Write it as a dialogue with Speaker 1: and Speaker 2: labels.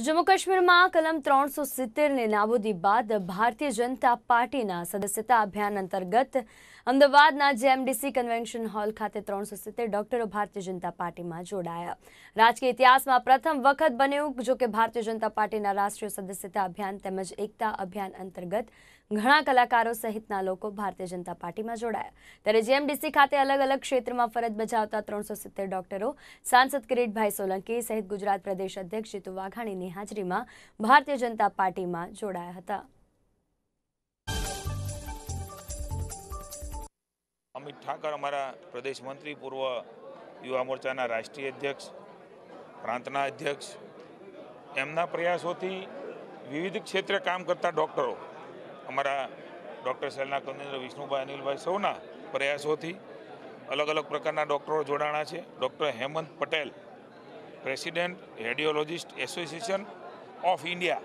Speaker 1: जम्मू कश्मीर में कलम त्रो सीतेर ने नाबूदी बाद भारतीय जनता पार्टी सदस्यता अभियान अंतर्गत अमदावाद जेएमडीसी कन्वेंशन होल खाते त्रो सीतेर डॉक्टरों भारतीय जनता पार्टी में जोड़ाया राजकीय इतिहास में प्रथम वक्त बन जो कि भारतीय जनता पार्टी राष्ट्रीय सदस्यता अभियान तमज एकता अभियान अंतर्गत घना कलाकारों सहित भारतीय जनता पार्टी में जोड़ाया तरह जेएमडीसी खाते अलग अलग क्षेत्र में फरज बजावता त्रो सौ सीतेर डॉक्टरों सांसद किरीट भाई सोलंकी सहित गुजरात प्रदेश अध्यक्ष जीतू वघाणी મોદીની હાજરીમાં ભારતીય જનતા પાર્ટીમાં જોડાયા હતા
Speaker 2: અમિત ઠાકર અમારા પ્રદેશ મંત્રી પૂર્વ યુવા મોરચાના રાષ્ટ્રીય અધ્યક્ષ પ્રાંતના અધ્યક્ષ એમના પ્રયાસોથી વિવિધ ક્ષેત્રે કામ કરતા ડૉક્ટરો અમારા ડૉક્ટર સેલના કન્વીનર વિષ્ણુભાઈ અનિલભાઈ સૌના પ્રયાસોથી અલગ અલગ પ્રકારના ડૉક્ટરો જોડાણા છે doctor Hemant Patel President Radiologist Association of India.